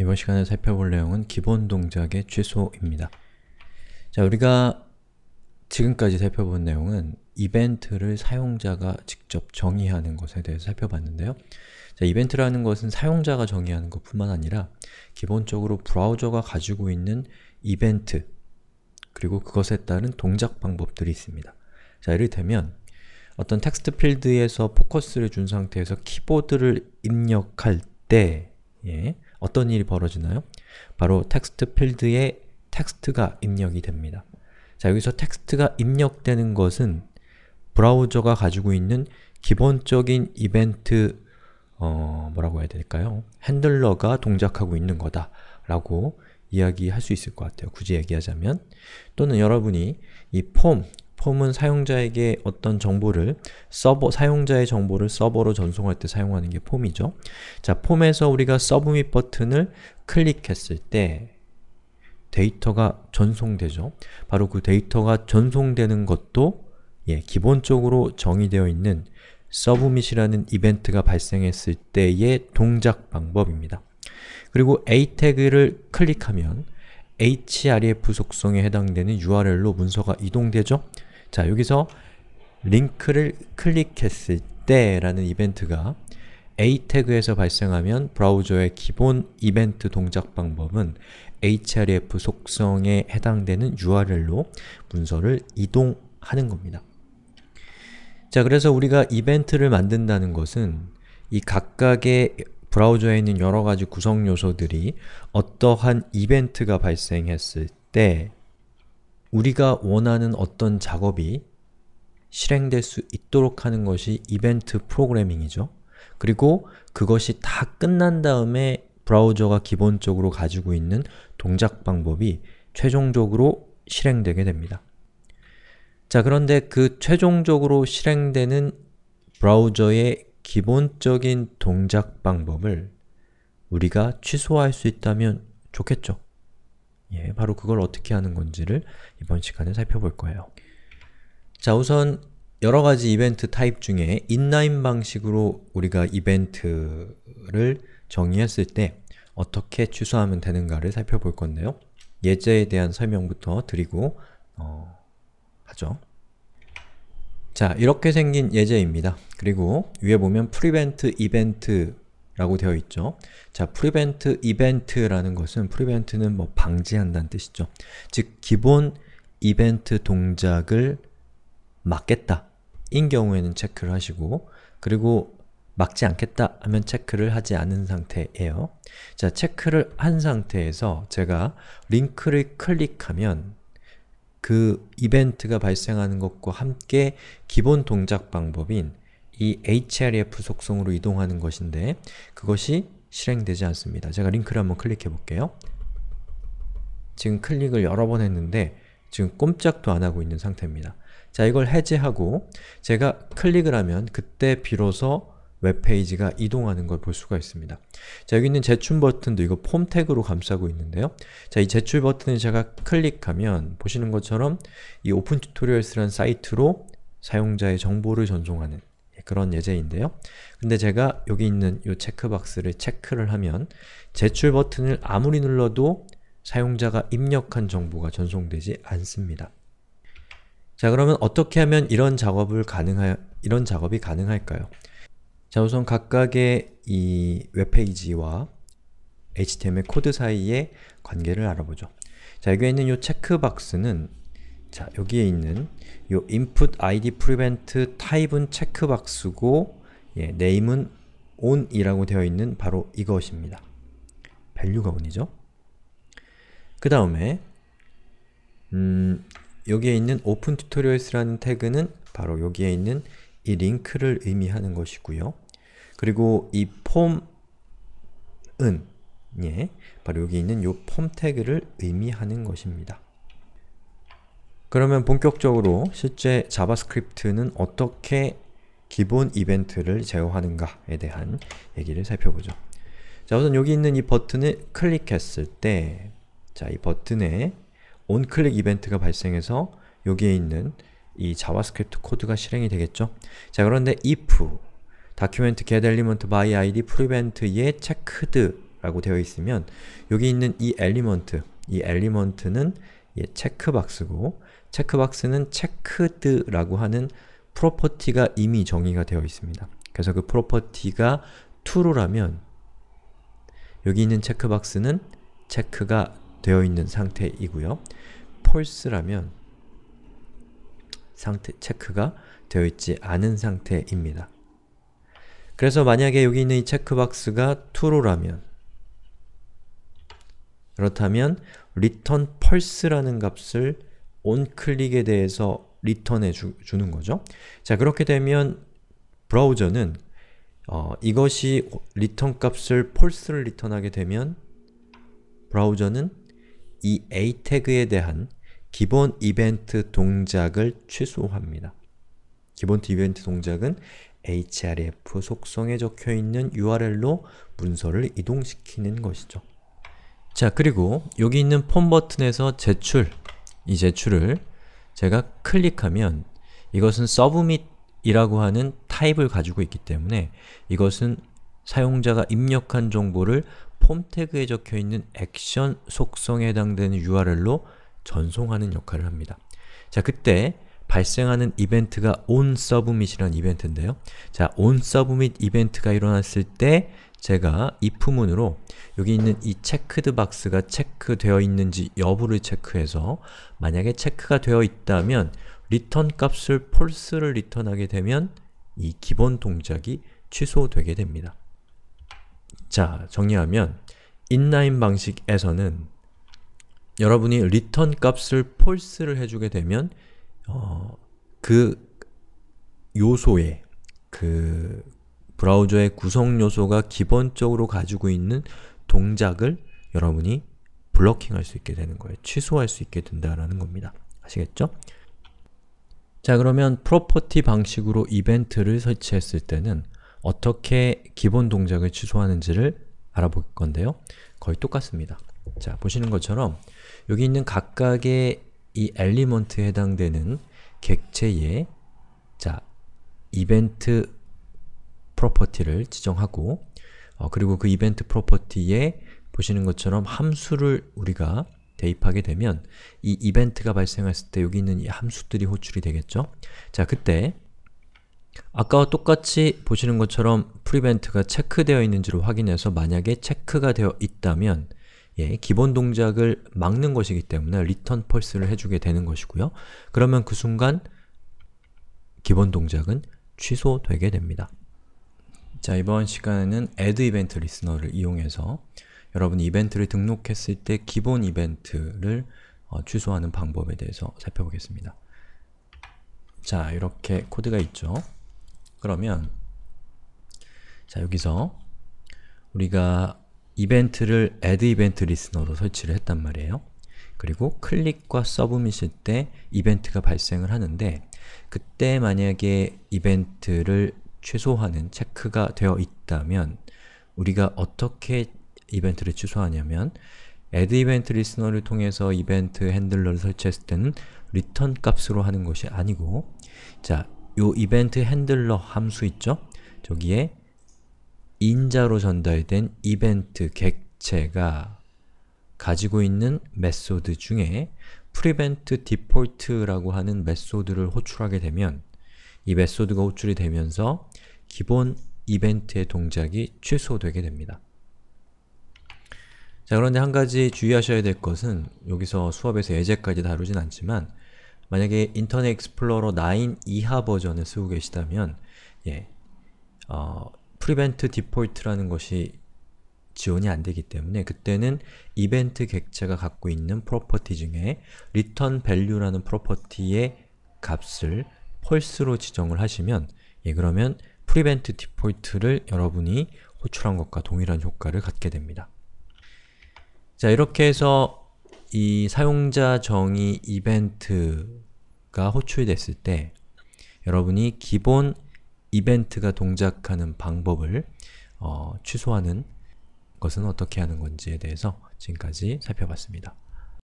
이번 시간에 살펴볼 내용은 기본 동작의 취소입니다. 자, 우리가 지금까지 살펴본 내용은 이벤트를 사용자가 직접 정의하는 것에 대해서 살펴봤는데요. 자, 이벤트라는 것은 사용자가 정의하는 것뿐만 아니라 기본적으로 브라우저가 가지고 있는 이벤트 그리고 그것에 따른 동작 방법들이 있습니다. 자, 이를테면 어떤 텍스트 필드에서 포커스를 준 상태에서 키보드를 입력할 때 예, 어떤 일이 벌어지나요? 바로 텍스트 필드에 텍스트가 입력이 됩니다. 자, 여기서 텍스트가 입력되는 것은 브라우저가 가지고 있는 기본적인 이벤트 어, 뭐라고 해야 될까요? 핸들러가 동작하고 있는 거다 라고 이야기할 수 있을 것 같아요. 굳이 얘기하자면 또는 여러분이 이 폼, 폼은 사용자에게 어떤 정보를 서버, 사용자의 정보를 서버로 전송할 때 사용하는 게 폼이죠. 자, 폼에서 우리가 서브밋 버튼을 클릭했을 때 데이터가 전송되죠. 바로 그 데이터가 전송되는 것도 예, 기본적으로 정의되어 있는 서브밋이라는 이벤트가 발생했을 때의 동작 방법입니다. 그리고 a 태그를 클릭하면 href 속성에 해당되는 url로 문서가 이동되죠? 자, 여기서 링크를 클릭했을 때라는 이벤트가 a 태그에서 발생하면 브라우저의 기본 이벤트 동작 방법은 href 속성에 해당되는 url로 문서를 이동하는 겁니다. 자, 그래서 우리가 이벤트를 만든다는 것은 이 각각의 브라우저에 있는 여러가지 구성 요소들이 어떠한 이벤트가 발생했을 때 우리가 원하는 어떤 작업이 실행될 수 있도록 하는 것이 이벤트 프로그래밍이죠. 그리고 그것이 다 끝난 다음에 브라우저가 기본적으로 가지고 있는 동작 방법이 최종적으로 실행되게 됩니다. 자, 그런데 그 최종적으로 실행되는 브라우저의 기본적인 동작 방법을 우리가 취소할 수 있다면 좋겠죠. 예, 바로 그걸 어떻게 하는 건지를 이번 시간에 살펴볼 거예요. 자, 우선 여러가지 이벤트 타입 중에 인라인 방식으로 우리가 이벤트를 정의했을 때 어떻게 취소하면 되는가를 살펴볼 건데요. 예제에 대한 설명부터 드리고 어, 하죠. 자, 이렇게 생긴 예제입니다. 그리고 위에 보면 prevent event 라고 되어 있죠. 자, prevent event라는 것은 prevent는 뭐 방지한다는 뜻이죠. 즉, 기본 이벤트 동작을 막겠다 인 경우에는 체크를 하시고 그리고 막지 않겠다 하면 체크를 하지 않은 상태예요. 자, 체크를 한 상태에서 제가 링크를 클릭하면 그 이벤트가 발생하는 것과 함께 기본 동작 방법인 이 href 속성으로 이동하는 것인데 그것이 실행되지 않습니다. 제가 링크를 한번 클릭해 볼게요. 지금 클릭을 여러 번 했는데 지금 꼼짝도 안 하고 있는 상태입니다. 자, 이걸 해제하고 제가 클릭을 하면 그때 비로소 웹페이지가 이동하는 걸 볼 수가 있습니다. 자, 여기 있는 제출 버튼도 이거 폼 태그로 감싸고 있는데요. 자, 이 제출 버튼을 제가 클릭하면 보시는 것처럼 이 오픈 튜토리얼스라는 사이트로 사용자의 정보를 전송하는 그런 예제인데요. 근데 제가 여기 있는 이 체크박스를 체크를 하면 제출 버튼을 아무리 눌러도 사용자가 입력한 정보가 전송되지 않습니다. 자 그러면 어떻게 하면 이런 작업을 가능하, 이런 작업이 가능할까요? 자 우선 각각의 이 웹페이지와 HTML 코드 사이의 관계를 알아보죠. 자 여기 있는 이 체크박스는 자, 여기에 있는 요 input id prevent t 타입은 체크박스고 예, name은 on이라고 되어 있는 바로 이것입니다. v a 가 on이죠. 그 다음에 음, 여기에 있는 open tutorials라는 태그는 바로 여기에 있는 이 링크를 의미하는 것이고요. 그리고 이 폼은 예, 바로 여기 있는 요폼 태그를 의미하는 것입니다. 그러면 본격적으로 실제 자바스크립트는 어떻게 기본 이벤트를 제어하는가에 대한 얘기를 살펴보죠. 자 우선 여기 있는 이 버튼을 클릭했을 때 자, 이 버튼에 onClick 이벤트가 발생해서 여기에 있는 이 자바스크립트 코드가 실행이 되겠죠? 자 그런데 if document get element by id 프리벤트 e 에 checked 라고 되어 있으면 여기 있는 이 엘리먼트, element, 이 엘리먼트는 예, 체크박스고 체크박스는 체크드라고 하는 프로퍼티가 이미 정의가 되어 있습니다. 그래서 그 프로퍼티가 true라면 여기 있는 체크박스는 체크가 되어 있는 상태이고요. false라면 상태 체크가 되어 있지 않은 상태입니다. 그래서 만약에 여기 있는 이 체크박스가 true라면 그렇다면 return false라는 값을 onClick에 대해서 리턴해 주, 는 거죠. 자, 그렇게 되면 브라우저는 어, 이것이 리턴 값을 false를 리턴하게 되면 브라우저는 이 a 태그에 대한 기본 이벤트 동작을 취소합니다. 기본 이벤트 동작은 href 속성에 적혀있는 url로 문서를 이동시키는 것이죠. 자, 그리고 여기 있는 폼 버튼에서 제출 이 제출을 제가 클릭하면 이것은 submit이라고 하는 타입을 가지고 있기 때문에 이것은 사용자가 입력한 정보를 폼 태그에 적혀있는 액션 속성에 해당되는 URL로 전송하는 역할을 합니다. 자, 그때 발생하는 이벤트가 onSubmit이라는 이벤트인데요. 자, onSubmit 이벤트가 일어났을 때 제가 if문으로 여기 있는 이 체크드 박스가 체크되어 있는지 여부를 체크해서 만약에 체크가 되어 있다면 return 값을 false를 r e t u r n 하게 되면 이 기본 동작이 취소되게 됩니다. 자, 정리하면 인라인 방식에서는 여러분이 리턴 값을 false를 해주게 되면 어, 그 요소의 그 브라우저의 구성 요소가 기본적으로 가지고 있는 동작을 여러분이 블러킹할 수 있게 되는 거예요. 취소할 수 있게 된다라는 겁니다. 아시겠죠? 자 그러면 프로퍼티 방식으로 이벤트를 설치했을 때는 어떻게 기본 동작을 취소하는지를 알아볼 건데요. 거의 똑같습니다. 자 보시는 것처럼 여기 있는 각각의 이 엘리먼트에 해당되는 객체의 자 이벤트 프로퍼티를 지정하고 어, 그리고 그 이벤트 프로퍼티에 보시는 것처럼 함수를 우리가 대입하게 되면 이 이벤트가 발생했을 때 여기 있는 이 함수들이 호출이 되겠죠? 자, 그때 아까와 똑같이 보시는 것처럼 프리벤트가 체크되어 있는지를 확인해서 만약에 체크가 되어 있다면 예, 기본 동작을 막는 것이기 때문에 return 리 l s e 를 해주게 되는 것이고요. 그러면 그 순간 기본 동작은 취소되게 됩니다. 자, 이번 시간에는 add 이벤트 리스너를 이용해서 여러분 이벤트를 등록했을 때 기본 이벤트를 어, 취소하는 방법에 대해서 살펴보겠습니다. 자, 이렇게 코드가 있죠. 그러면 자, 여기서 우리가 이벤트를 add 이벤트 리스너로 설치를 했단 말이에요. 그리고 클릭과 서브밋일 때 이벤트가 발생을 하는데 그때 만약에 이벤트를 최소화는 체크가 되어 있다면 우리가 어떻게 이벤트를 취소하냐면 add event listener를 통해서 이벤트 핸들러를 설치했을 때는 return 값으로 하는 것이 아니고 자, 요 이벤트 핸들러 함수 있죠? 저기에 인자로 전달된 이벤트 객체가 가지고 있는 메소드 중에 prevent default라고 하는 메소드를 호출하게 되면 이 메소드가 호출이 되면서 기본 이벤트의 동작이 취소되게 됩니다. 자 그런데 한 가지 주의하셔야 될 것은 여기서 수업에서 예제까지 다루진 않지만 만약에 인터넷 익스플로러 9 이하 버전을 쓰고 계시다면 예, 어, prevent default라는 것이 지원이 안 되기 때문에 그때는 이벤트 객체가 갖고 있는 프로퍼티 중에 return value라는 프로퍼티의 값을 false로 지정을 하시면 예, 그러면 프리벤트 디폴트를 여러분이 호출한 것과 동일한 효과를 갖게 됩니다. 자, 이렇게 해서 이 사용자 정의 이벤트가 호출됐을 때 여러분이 기본 이벤트가 동작하는 방법을 어, 취소하는 것은 어떻게 하는 건지에 대해서 지금까지 살펴봤습니다.